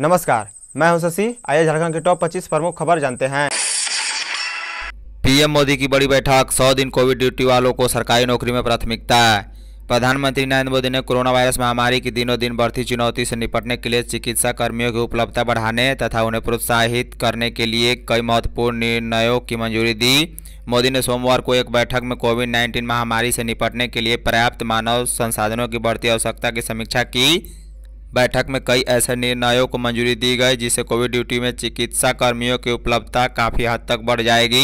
नमस्कार मैं हूं शशि आइए झारखंड के टॉप 25 प्रमुख खबर जानते हैं पीएम मोदी की बड़ी बैठक 100 दिन कोविड ड्यूटी वालों को सरकारी नौकरी में प्राथमिकता प्रधानमंत्री नरेंद्र मोदी ने कोरोना वायरस महामारी की दिनों दिन बढ़ती चुनौती से निपटने के लिए चिकित्सा कर्मियों की उपलब्धता बढ़ाने तथा उन्हें प्रोत्साहित करने के लिए कई महत्वपूर्ण निर्णयों की मंजूरी दी मोदी ने सोमवार को एक बैठक में कोविड 19 महामारी से निपटने के लिए पर्याप्त मानव संसाधनों की बढ़ती आवश्यकता की समीक्षा की बैठक में कई ऐसे निर्णयों को मंजूरी दी गई जिससे कोविड ड्यूटी में चिकित्सा कर्मियों की उपलब्धता काफ़ी हद तक बढ़ जाएगी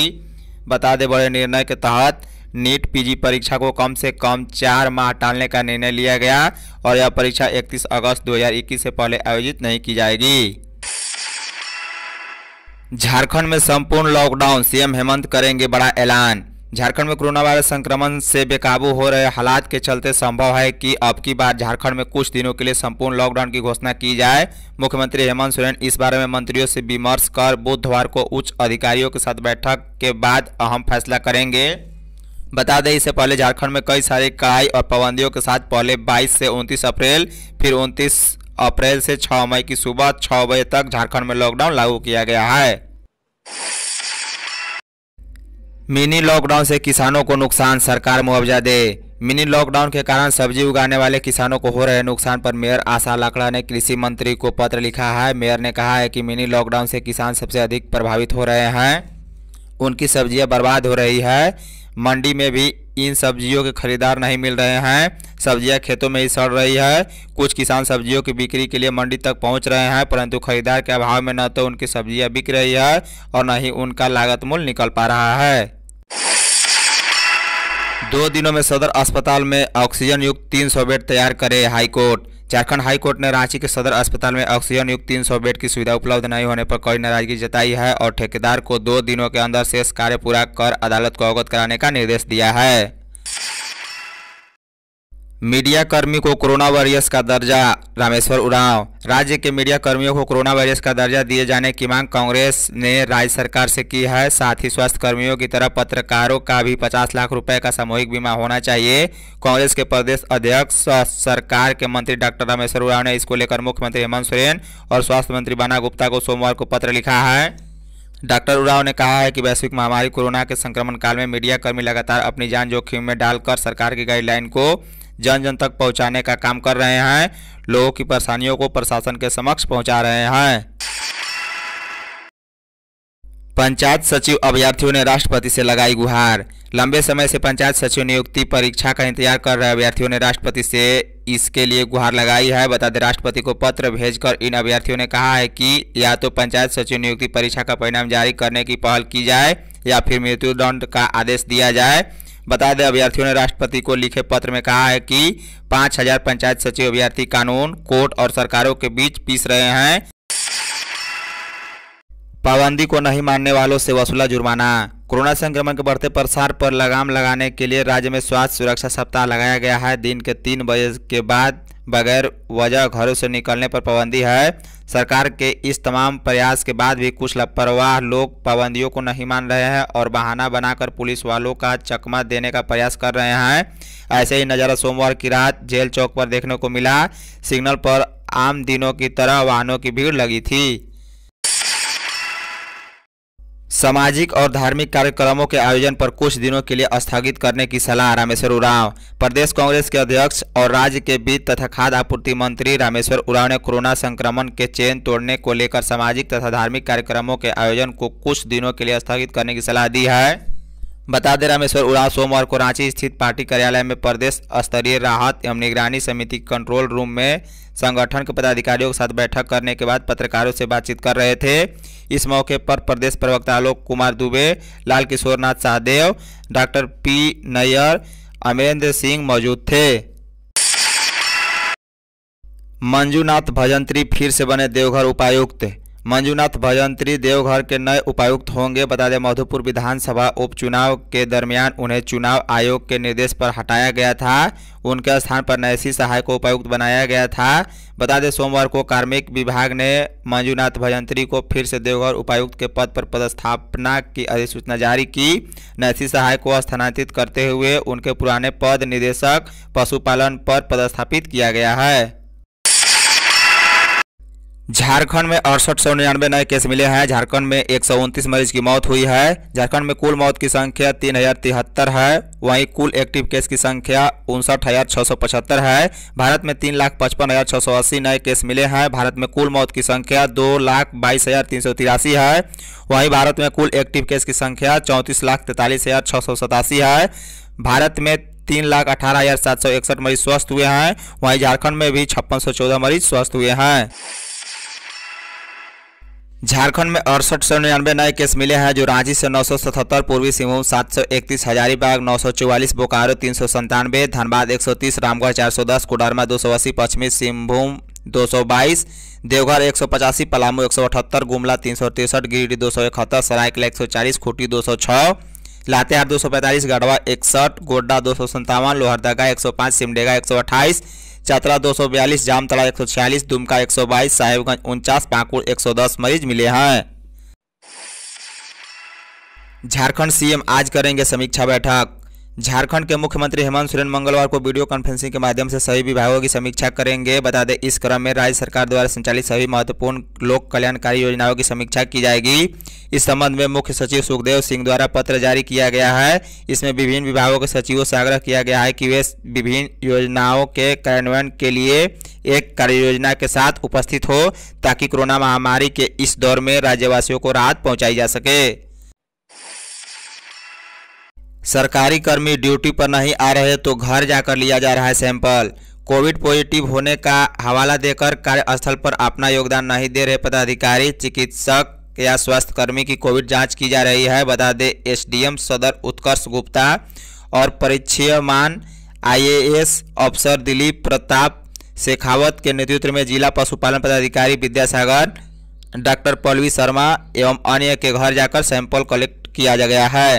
बता दें बड़े निर्णय के तहत नीट पीजी परीक्षा को कम से कम चार माह टालने का निर्णय लिया गया और यह परीक्षा 31 अगस्त 2021 से पहले आयोजित नहीं की जाएगी झारखंड में संपूर्ण लॉकडाउन सीएम हेमंत करेंगे बड़ा ऐलान झारखंड में कोरोना वायरस संक्रमण से बेकाबू हो रहे हालात के चलते संभव है कि अब की बार झारखंड में कुछ दिनों के लिए संपूर्ण लॉकडाउन की घोषणा की जाए मुख्यमंत्री हेमंत सोरेन इस बारे में मंत्रियों से विमर्श कर बुधवार को उच्च अधिकारियों के साथ बैठक के बाद अहम फैसला करेंगे बता दें इससे पहले झारखंड में कई सारी कड़ाई और पाबंदियों के साथ पहले बाईस से उनतीस अप्रैल फिर उनतीस अप्रैल से छः मई की सुबह छः बजे तक झारखंड में लॉकडाउन लागू किया गया है मिनी लॉकडाउन से किसानों को नुकसान सरकार मुआवजा दे मिनी लॉकडाउन के कारण सब्जी उगाने वाले किसानों को हो रहे नुकसान पर मेयर आशा लाकड़ा ने कृषि मंत्री को पत्र लिखा है मेयर ने कहा है कि मिनी लॉकडाउन से किसान सबसे अधिक प्रभावित हो रहे हैं उनकी सब्जियां बर्बाद हो रही है मंडी में भी इन सब्जियों के खरीदार नहीं मिल रहे हैं सब्जियां खेतों में ही सड़ रही है कुछ किसान सब्जियों की बिक्री के लिए मंडी तक पहुंच रहे हैं परंतु खरीदार के अभाव में न तो उनकी सब्जियां बिक रही है और न ही उनका लागत मूल्य निकल पा रहा है दो दिनों में सदर अस्पताल में ऑक्सीजन युक्त 300 बेड तैयार करे हाईकोर्ट झारखंड हाईकोर्ट ने रांची के सदर अस्पताल में ऑक्सीजन युक्त 300 बेड की सुविधा उपलब्ध नहीं होने पर कड़ी नाराजगी जताई है और ठेकेदार को दो दिनों के अंदर शेष कार्य पूरा कर अदालत को अवगत कराने का निर्देश दिया है मीडिया कर्मी को कोरोना वायरस का दर्जा रामेश्वर उराव राज्य के मीडिया कर्मियों को कोरोना वायरस का दर्जा दिए जाने की मांग कांग्रेस ने राज्य सरकार से की है साथ ही स्वास्थ्य कर्मियों की तरह पत्रकारों का भी 50 लाख रुपए का सामूहिक बीमा होना चाहिए कांग्रेस के प्रदेश अध्यक्ष सरकार के मंत्री डॉक्टर रामेश्वर उराव ने इसको लेकर मुख्यमंत्री हेमंत सोरेन और स्वास्थ्य मंत्री बाना गुप्ता को सोमवार को पत्र लिखा है डॉक्टर उराव ने कहा है कि वैश्विक महामारी कोरोना के संक्रमण काल में मीडिया कर्मी लगातार अपनी जान जोखिम में डालकर सरकार की गाइडलाइन को जन जन तक पहुंचाने का काम कर रहे हैं लोगों की परेशानियों को प्रशासन के समक्ष पहुंचा रहे हैं पंचायत सचिव अभ्यर्थियों ने राष्ट्रपति से लगाई गुहार लंबे समय से पंचायत सचिव नियुक्ति परीक्षा का इंतजार कर रहे अभ्यर्थियों ने राष्ट्रपति से इसके लिए गुहार लगाई है बता दें राष्ट्रपति को पत्र भेजकर इन अभ्यर्थियों ने कहा है कि या तो पंचायत सचिव नियुक्ति परीक्षा का परिणाम जारी करने की पहल की जाए या फिर मृत्युदंड का आदेश दिया जाए बता दें अभ्यर्थियों ने राष्ट्रपति को लिखे पत्र में कहा है कि पाँच हजार पंचायत सचिव अभ्यर्थी कानून कोर्ट और सरकारों के बीच पीस रहे हैं पाबंदी को नहीं मानने वालों से वसूला जुर्माना कोरोना संक्रमण के बढ़ते प्रसार पर लगाम लगाने के लिए राज्य में स्वास्थ्य सुरक्षा सप्ताह लगाया गया है दिन के तीन बजे के बाद बगैर वजह घरों से निकलने पर पाबंदी है सरकार के इस तमाम प्रयास के बाद भी कुछ लापरवाह लोग पाबंदियों को नहीं मान रहे हैं और बहाना बनाकर पुलिस वालों का चकमा देने का प्रयास कर रहे हैं ऐसे ही नज़ारा सोमवार की रात जेल चौक पर देखने को मिला सिग्नल पर आम दिनों की तरह वाहनों की भीड़ लगी थी सामाजिक और धार्मिक कार्यक्रमों के आयोजन पर कुछ दिनों के लिए स्थगित करने की सलाह रामेश्वर उराव प्रदेश कांग्रेस के अध्यक्ष और राज्य के वित्त तथा खाद्य आपूर्ति मंत्री रामेश्वर उराव ने कोरोना संक्रमण के चेन तोड़ने को लेकर सामाजिक तथा धार्मिक कार्यक्रमों के आयोजन को कुछ दिनों के लिए स्थगित करने की सलाह दी है बता दे रामेश्वर उड़ाव सोमवार को रांची स्थित पार्टी कार्यालय में प्रदेश स्तरीय राहत एवं निगरानी समिति कंट्रोल रूम में संगठन के पदाधिकारियों के साथ बैठक करने के बाद पत्रकारों से बातचीत कर रहे थे इस मौके पर प्रदेश प्रवक्ता आलोक कुमार दुबे लाल किशोरनाथ सहदेव डॉक्टर पी नैयर अमरेंद्र सिंह मौजूद थे मंजूनाथ भजंत्री फिर से बने देवघर उपायुक्त मंजूनाथ भजंत्री देवघर के नए उपायुक्त होंगे बता दें मधुपुर विधानसभा उपचुनाव के दरमियान उन्हें चुनाव आयोग के निर्देश पर हटाया गया था उनके स्थान पर नैसी सहाय को उपायुक्त बनाया गया था बता दें सोमवार को कार्मिक विभाग ने मंजूनाथ भजंत्री को फिर से देवघर उपायुक्त के पद पर पदस्थापना की अधिसूचना जारी की नैसी सहाय को स्थानांतरित करते हुए उनके पुराने पद निदेशक पशुपालन पर पदस्थापित किया गया है झारखंड में अड़सठ सौ निन्यानवे नए केस मिले हैं झारखंड में एक सौ उनतीस मरीज की मौत हुई है झारखंड में कुल मौत की संख्या तीन हजार तिहत्तर है वहीं कुल एक्टिव केस की संख्या उनसठ हजार छः सौ पचहत्तर है भारत में तीन लाख पचपन हजार छः सौ अस्सी नए केस मिले हैं भारत में कुल मौत की संख्या दो लाख बाईस हजार तीन सौ तिरासी है वहीं भारत में कुल एक्टिव केस की संख्या चौंतीस लाख तैंतालीस हजार छः सौ सतासी है भारत में तीन लाख अठारह हजार सात सौ इकसठ मरीज स्वस्थ हुए हैं वहीं झारखंड में भी छप्पन सौ चौदह मरीज स्वस्थ हुए हैं झारखंड में अड़सठ सौ निन्यानवे नए केस मिले हैं जो रांची से नौ सौ सतहत्तर पूर्वी सिंहभूम सात सौ इकतीस हजारीबाग नौ सौ चौवालीस बोकारो तीन सौ संतानवे धनबाद एक सौ तीस रामगढ़ चार सौ दस कोडरमा दो सौ अस्सी पश्चिमी सिंहभूम दो सौ बाईस देवघर एक सौ पचासी पलामू एक सौ अठहत्तर गुमला तीन सौ तिरसठ गिरिडीह दो सौ इकहत्तर सरायकला एक सौ चालीस खूंटी दो सौ छः लातेहार दो सौ पैंतालीस गढ़वा इकसठ गोड्डा दो सौ संतावन लोहरदगा एक सौ पाँच सिमडेगा एक सौ अट्ठाईस चतरा दो सौ बयालीस जामतला एक सौ छियालीस दुमका एक सौ बाईस साहेबगंज उनचास पाकुड़ एक सौ दस मरीज मिले हैं झारखंड सीएम आज करेंगे समीक्षा बैठक झारखंड के मुख्यमंत्री हेमंत सोरेन मंगलवार को वीडियो कॉन्फ्रेंसिंग के माध्यम से सभी विभागों की समीक्षा करेंगे बता दें इस क्रम में राज्य सरकार द्वारा संचालित सभी महत्वपूर्ण लोक कल्याणकारी योजनाओं की समीक्षा की जाएगी इस संबंध में मुख्य सचिव सुखदेव सिंह द्वारा पत्र जारी किया गया है इसमें विभिन्न विभागों के सचिवों से आग्रह किया गया है कि वे विभिन्न योजनाओं के कार्यान्वयन के लिए एक कार्य योजना के साथ उपस्थित हो ताकि कोरोना महामारी के इस दौर में राज्यवासियों को राहत पहुँचाई जा सके सरकारी कर्मी ड्यूटी पर नहीं आ रहे तो घर जाकर लिया जा रहा है सैंपल कोविड पॉजिटिव होने का हवाला देकर कार्यस्थल पर अपना योगदान नहीं दे रहे पदाधिकारी चिकित्सक या स्वास्थ्य कर्मी की कोविड जांच की जा रही है बता दें एसडीएम सदर उत्कर्ष गुप्ता और परीक्षयमान आईएएस अफसर दिलीप प्रताप शेखावत के नेतृत्व में जिला पशुपालन पदाधिकारी विद्यासागर डॉक्टर पलवी शर्मा एवं अन्य के घर जाकर सैंपल कलेक्ट किया गया है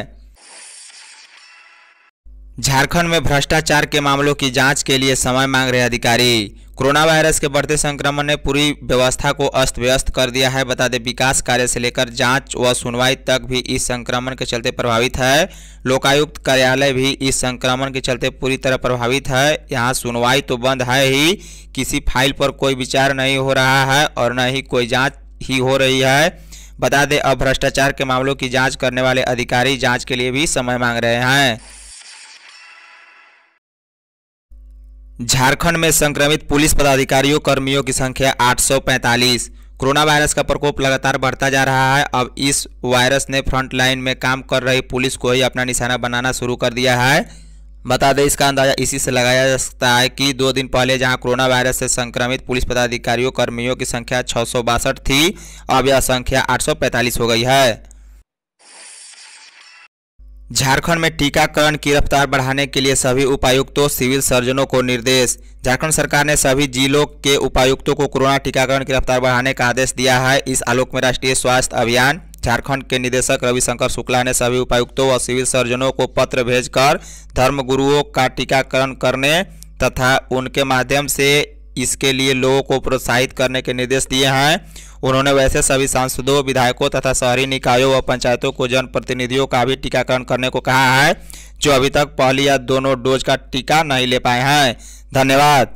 झारखंड में भ्रष्टाचार के मामलों की जांच के लिए समय मांग रहे अधिकारी कोरोना वायरस के बढ़ते संक्रमण ने पूरी व्यवस्था को अस्त व्यस्त कर दिया है बता दें विकास कार्य से लेकर जांच व सुनवाई तक भी इस संक्रमण के चलते प्रभावित है लोकायुक्त कार्यालय भी इस संक्रमण के चलते पूरी तरह प्रभावित है यहां सुनवाई तो बंद है ही किसी फाइल पर कोई विचार नहीं हो रहा है और न ही कोई जाँच ही हो रही है बता दें अब भ्रष्टाचार के मामलों की जाँच करने वाले अधिकारी जाँच के लिए भी समय मांग रहे हैं झारखंड में संक्रमित पुलिस पदाधिकारियों कर्मियों की संख्या 845 कोरोना वायरस का प्रकोप लगातार बढ़ता जा रहा है अब इस वायरस ने फ्रंट लाइन में काम कर रही पुलिस को ही अपना निशाना बनाना शुरू कर दिया है बता दें इसका अंदाजा इसी से लगाया जा सकता है कि दो दिन पहले जहां कोरोना वायरस से संक्रमित पुलिस पदाधिकारियों कर्मियों की संख्या छः थी अब यह संख्या आठ हो गई है झारखंड में टीकाकरण की रफ्तार बढ़ाने के लिए सभी उपायुक्तों सिविल सर्जनों को निर्देश झारखंड सरकार ने सभी जिलों के उपायुक्तों को कोरोना टीकाकरण की रफ्तार बढ़ाने का आदेश दिया है इस आलोक में राष्ट्रीय स्वास्थ्य अभियान झारखंड के निदेशक रविशंकर शुक्ला ने सभी उपायुक्तों और सिविल सर्जनों को पत्र भेजकर धर्मगुरुओं का टीकाकरण करने तथा उनके माध्यम से इसके लिए लोगों को प्रोत्साहित करने के निर्देश दिए हैं उन्होंने वैसे सभी सांसदों विधायकों तथा शहरी निकायों व पंचायतों को जनप्रतिनिधियों का भी टीकाकरण करने को कहा है जो अभी तक पहली या दोनों डोज का टीका नहीं ले पाए हैं धन्यवाद